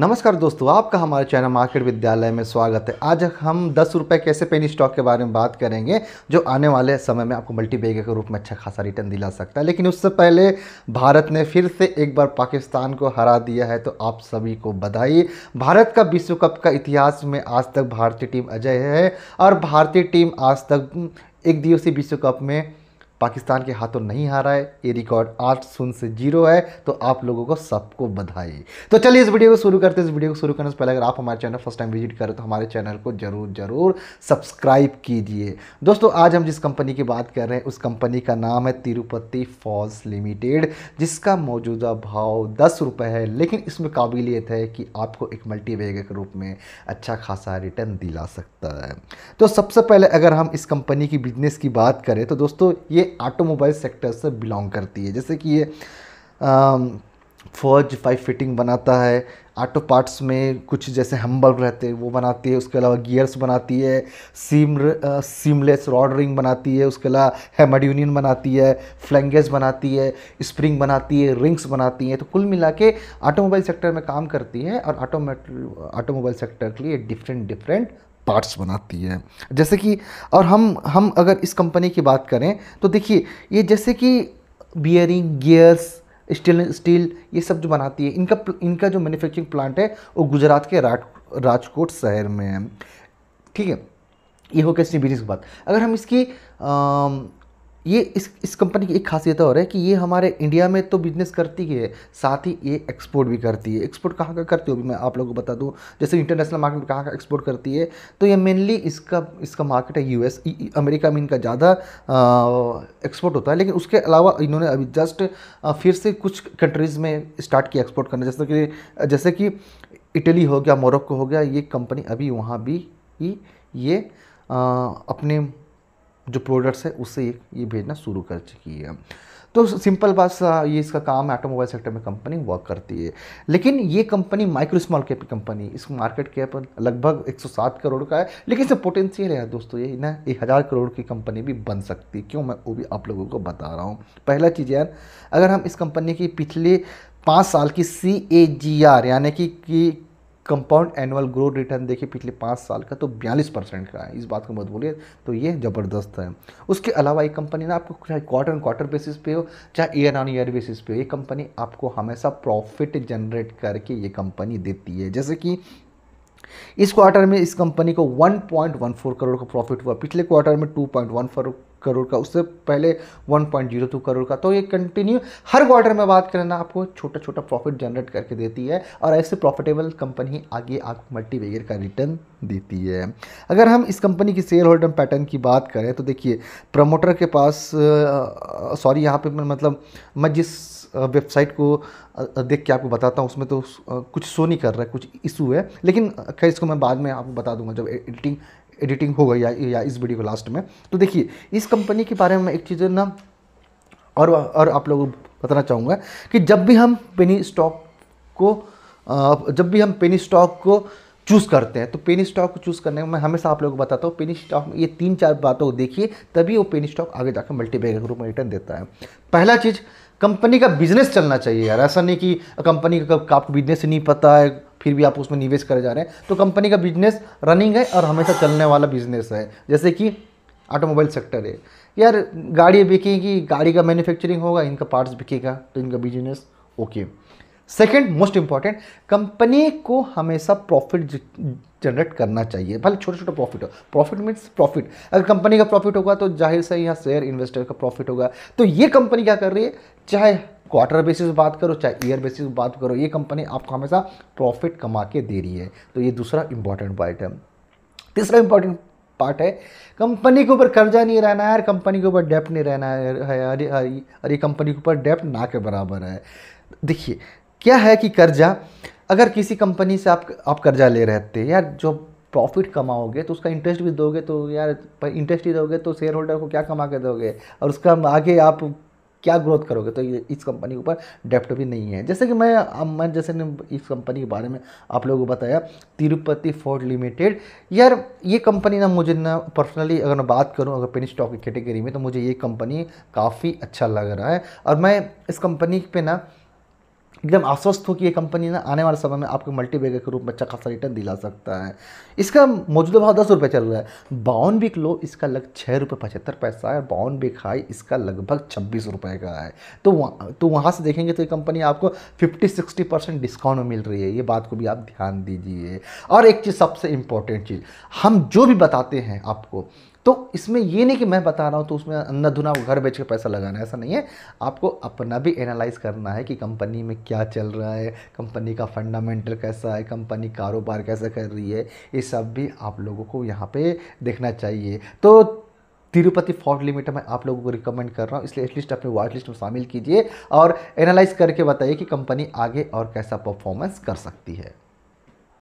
नमस्कार दोस्तों आपका हमारे चैनल मार्केट विद्यालय में स्वागत है आज हम दस रुपये कैसे पेनी स्टॉक के बारे में बात करेंगे जो आने वाले समय में आपको मल्टीबैगर के रूप में अच्छा खासा रिटर्न दिला सकता है लेकिन उससे पहले भारत ने फिर से एक बार पाकिस्तान को हरा दिया है तो आप सभी को बधाई भारत का विश्व कप का इतिहास में आज तक भारतीय टीम अजय है और भारतीय टीम आज तक एक दिवसीय विश्व कप में पाकिस्तान के हाथों नहीं हारा है ये रिकॉर्ड आठ शून्य से जीरो है तो आप लोगों को सबको बधाई तो चलिए इस वीडियो को शुरू करते हैं इस वीडियो को शुरू करने से पहले अगर आप हमारे चैनल फर्स्ट टाइम विजिट करें तो हमारे चैनल को जरूर जरूर सब्सक्राइब कीजिए दोस्तों आज हम जिस कंपनी की बात कर रहे हैं उस कंपनी का नाम है तिरुपति फॉल्स लिमिटेड जिसका मौजूदा भाव दस रुपये है लेकिन इसमें काबिलियत है कि आपको एक मल्टीवेग के रूप में अच्छा खासा रिटर्न दिला सकता है तो सबसे पहले अगर हम इस कंपनी की बिजनेस की बात करें तो दोस्तों ये ऑटोमोबाइल सेक्टर से बिलोंग करती है जैसे कि ये फौज फाइव फिटिंग बनाता है ऑटो पार्ट्स में कुछ जैसे हम्बल रहते हैं वो बनाती है उसके अलावा गियर्स बनाती है सीम सीमलेस रॉड रिंग बनाती है उसके अलावा हेमड यूनियन बनाती है फ्लैंगेज बनाती है स्प्रिंग बनाती है रिंग्स बनाती है तो कुल मिला के ऑटोमोबाइल सेक्टर में काम करती है और ऑटोमेट ऑटोमोबाइल सेक्टर के लिए डिफरेंट डिफरेंट पार्ट्स बनाती है जैसे कि और हम हम अगर इस कंपनी की बात करें तो देखिए ये जैसे कि बियरिंग गियर्स स्टील स्टील ये सब जो बनाती है इनका इनका जो मैन्युफैक्चरिंग प्लांट है वो गुजरात के राज राजकोट शहर में है ठीक है ये हो गया इसकी बिजनेस की बात अगर हम इसकी आ, ये इस इस कंपनी की एक खासियत और है कि ये हमारे इंडिया में तो बिजनेस करती ही है साथ ही ये एक्सपोर्ट भी करती है एक्सपोर्ट कहाँ का करती हो भी मैं आप लोगों को बता दूँ जैसे इंटरनेशनल मार्केट में कहाँ का एक्सपोर्ट करती है तो ये मेनली इसका इसका मार्केट है यूएस अमेरिका में इनका ज़्यादा एक्सपोर्ट होता है लेकिन उसके अलावा इन्होंने अभी जस्ट फिर से कुछ कंट्रीज़ में स्टार्ट किया एक्सपोर्ट करना जैसे कि जैसे कि इटली हो गया मोरक्को हो गया ये कंपनी अभी वहाँ भी ये आ, अपने जो प्रोडक्ट्स है उससे ये भेजना शुरू कर चुकी है तो सिंपल बात ये इसका काम ऑटोमोबाइल सेक्टर में कंपनी वर्क करती है लेकिन ये company micro small cap company इस मार्केट कैप लगभग 107 करोड़ का है लेकिन इसमें पोटेंशियल है दोस्तों ये ना एक हज़ार करोड़ की कंपनी भी बन सकती है क्यों मैं वो भी आप लोगों को बता रहा हूँ पहला चीज़ यार अगर हम इस कंपनी की पिछले पाँच साल की सी ए जी आर यानी कि कंपाउंड एनुअल ग्रोथ रिटर्न देखिए पिछले पाँच साल का तो बयालीस परसेंट का है इस बात को मत बोलिए तो ये ज़बरदस्त है उसके अलावा ये कंपनी ना आपको चाहे क्वार्टर एंड क्वार्टर बेसिस पे हो चाहे ईयर ऑन ईयर बेसिस पे हो ये कंपनी आपको हमेशा प्रॉफिट जनरेट करके ये कंपनी देती है जैसे कि इस क्वार्टर में इस कंपनी को 1.14 करोड़ का प्रॉफिट हुआ पिछले क्वार्टर में 2.14 करोड़ का उससे पहले 1.02 करोड़ का तो ये कंटिन्यू हर क्वार्टर में बात करें ना आपको छोटा छोटा प्रॉफिट जनरेट करके देती है और ऐसे प्रॉफिटेबल कंपनी आगे आपको मल्टी वेयर का रिटर्न देती है अगर हम इस कंपनी की शेयर होल्डर पैटर्न की बात करें तो देखिए प्रमोटर के पास सॉरी यहाँ पे मतलब मैं जिस वेबसाइट को देख के आपको बताता हूँ उसमें तो कुछ सो नहीं कर रहा है कुछ इशू है लेकिन खैर इसको मैं बाद में आपको बता दूंगा जब एडिटिंग एडिटिंग हो गई या, या इस वीडियो के लास्ट में तो देखिए इस कंपनी के बारे में एक चीज़ ना और और आप लोगों को बताना चाहूँगा कि जब भी हम पेनी स्टॉक को जब भी हम पेनी स्टॉक को चूज़ करते हैं तो पेनी स्टॉक को चूज़ करने में हमेशा आप लोगों को बताता हूँ पेनी स्टॉक में ये तीन चार बातों को देखिए तभी वो पेनी स्टॉक आगे जाकर मल्टीबैगर ग्रुप में रिटर्न देता है पहला चीज़ कंपनी का बिजनेस चलना चाहिए यार ऐसा नहीं कि कंपनी का आपको बिजनेस नहीं पता है फिर भी आप उसमें निवेश करे जा रहे हैं तो कंपनी का बिजनेस रनिंग है और हमेशा चलने वाला बिजनेस है जैसे कि ऑटोमोबाइल सेक्टर है यार गाड़ी बिकेगी गाड़ी का मैन्युफैक्चरिंग होगा इनका पार्ट्स बिकेगा तो इनका business okay second most important company को हमेशा प्रॉफिट जनरेट करना चाहिए भले छोटे छोटे प्रॉफिट हो प्रॉफिट मीन्स प्रॉफिट अगर कंपनी का प्रॉफिट होगा तो जाहिर से यहाँ शेयर इन्वेस्टर का प्रॉफिट होगा तो ये कंपनी क्या कर रही है चाहे क्वार्टर बेसिस बात करो चाहे ईयर बेसिस बात करो ये कंपनी आपको हमेशा प्रॉफिट कमा के दे रही है तो ये दूसरा इंपॉर्टेंट पॉइंट है तीसरा इंपॉर्टेंट पार्ट है कंपनी के ऊपर कर्जा नहीं रहना है कंपनी के ऊपर डेप्ट नहीं रहना है अरे कंपनी के ऊपर डेप्ट ना के बराबर है देखिए क्या है कि कर्जा अगर किसी कंपनी से आप आप कर्जा ले रहे थे यार जो प्रॉफिट कमाओगे तो उसका इंटरेस्ट भी दोगे तो यार इंटरेस्ट ही दोगे तो शेयर होल्डर को क्या कमा के दोगे और उसका आगे आप क्या ग्रोथ करोगे तो ये इस कंपनी के ऊपर डेप्ट भी नहीं है जैसे कि मैं मैं जैसे ने इस कंपनी के बारे में आप लोगों को बताया तिरुपति फोर्ट लिमिटेड यार ये कंपनी ना मुझे ना पर्सनली अगर मैं बात करूं अगर पेनी स्टॉक की कैटेगरी में तो मुझे ये कंपनी काफ़ी अच्छा लग रहा है और मैं इस कंपनी पे ना एकदम आश्वस्त हो कि ये कंपनी ना आने वाले समय में आपको मल्टी के रूप में अच्छा खासा रिटर्न दिला सकता है इसका मौजूदा भाव दस रुपये चल रहा है बावन बिक लो इसका लग छः रुपये पचहत्तर पैसा है बावन बिक हाई इसका लगभग छब्बीस रुपये का है तो वहाँ तो वहाँ से देखेंगे तो ये कंपनी आपको फिफ्टी सिक्सटी परसेंट डिस्काउंट मिल रही है ये बात को भी आप ध्यान दीजिए और एक चीज़ सबसे इम्पॉर्टेंट चीज़ हम जो भी बताते हैं आपको तो इसमें ये नहीं कि मैं बता रहा हूँ तो उसमें धुना घर बेच के पैसा लगाना है ऐसा नहीं है आपको अपना भी एनालाइज करना है कि कंपनी में क्या चल रहा है कंपनी का फंडामेंटल कैसा है कंपनी कारोबार कैसा कर रही है ये सब भी आप लोगों को यहाँ पे देखना चाहिए तो तिरुपति फॉर्ट लिमिटेड मैं आप लोगों को रिकमेंड कर रहा हूँ इसलिए एटलीस्ट अपने वॉच लिस्ट में शामिल कीजिए और एनालाइज करके बताइए कि कंपनी आगे और कैसा परफॉर्मेंस कर सकती है